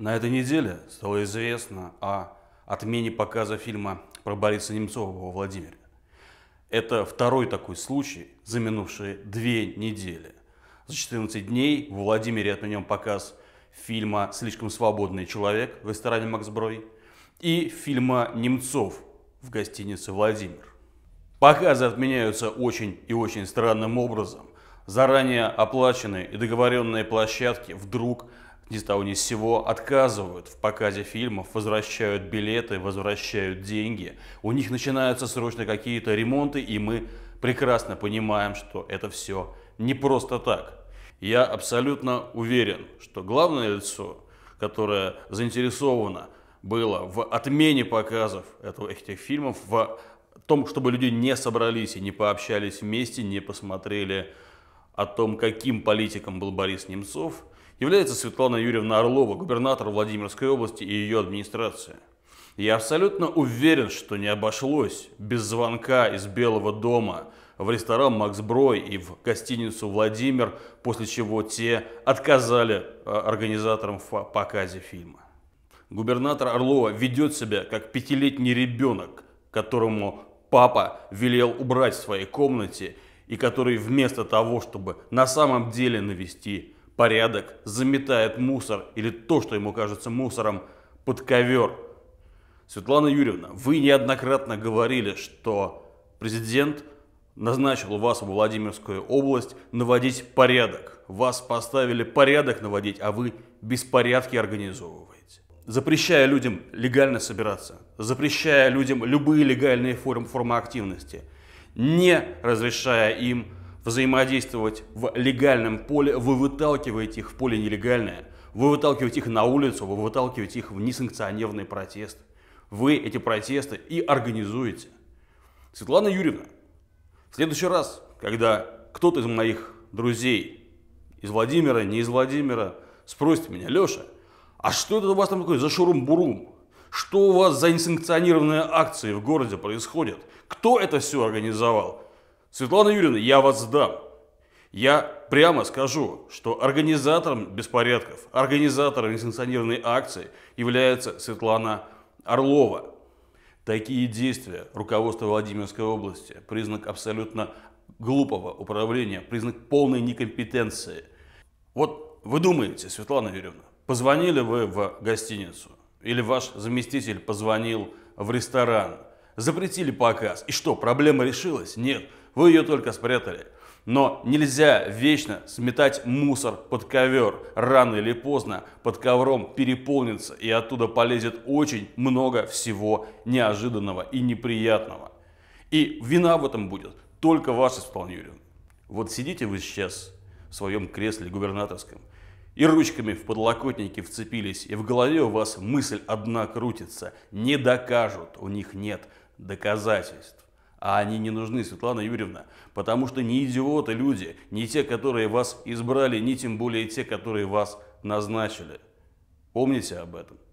На этой неделе стало известно о отмене показа фильма про Бориса Немцова во Владимире. Это второй такой случай, за минувшие две недели. За 14 дней в Владимире отменен показ фильма «Слишком свободный человек» в ресторане «Макс и фильма «Немцов» в гостинице «Владимир». Показы отменяются очень и очень странным образом. Заранее оплаченные и договоренные площадки вдруг ни с того ни с сего отказывают в показе фильмов, возвращают билеты, возвращают деньги. У них начинаются срочно какие-то ремонты, и мы прекрасно понимаем, что это все не просто так. Я абсолютно уверен, что главное лицо, которое заинтересовано было в отмене показов этих фильмов, в том, чтобы люди не собрались и не пообщались вместе, не посмотрели о том, каким политиком был Борис Немцов – является Светлана Юрьевна Орлова, губернатор Владимирской области и ее администрация. Я абсолютно уверен, что не обошлось без звонка из Белого дома в ресторан «Макс Брой» и в гостиницу «Владимир», после чего те отказали э, организаторам в показе фильма. Губернатор Орлова ведет себя как пятилетний ребенок, которому папа велел убрать в своей комнате и который вместо того, чтобы на самом деле навести порядок, заметает мусор или то, что ему кажется мусором, под ковер. Светлана Юрьевна, вы неоднократно говорили, что президент назначил вас в Владимирскую область наводить порядок. Вас поставили порядок наводить, а вы беспорядки организовываете. Запрещая людям легально собираться, запрещая людям любые легальные формы, формы активности, не разрешая им взаимодействовать в легальном поле, вы выталкиваете их в поле нелегальное, вы выталкиваете их на улицу, вы выталкиваете их в несанкционированный протест. Вы эти протесты и организуете. Светлана Юрьевна, в следующий раз, когда кто-то из моих друзей из Владимира, не из Владимира, спросит меня, Леша, а что это у вас там такое за шурум-бурум? Что у вас за несанкционированные акции в городе происходят? Кто это все организовал? Светлана Юрьевна, я вас сдам. Я прямо скажу, что организатором беспорядков, организатором несанкционированной акции является Светлана Орлова. Такие действия руководства Владимирской области – признак абсолютно глупого управления, признак полной некомпетенции. Вот вы думаете, Светлана Юрьевна, позвонили вы в гостиницу, или ваш заместитель позвонил в ресторан – Запретили показ. И что, проблема решилась? Нет, вы ее только спрятали. Но нельзя вечно сметать мусор под ковер. Рано или поздно под ковром переполнится и оттуда полезет очень много всего неожиданного и неприятного. И вина в этом будет только ваша, Светлана Юрьевна. Вот сидите вы сейчас в своем кресле губернаторском и ручками в подлокотники вцепились, и в голове у вас мысль одна крутится. Не докажут, у них нет доказательств. А они не нужны, Светлана Юрьевна, потому что не идиоты люди, не те, которые вас избрали, не тем более те, которые вас назначили. Помните об этом.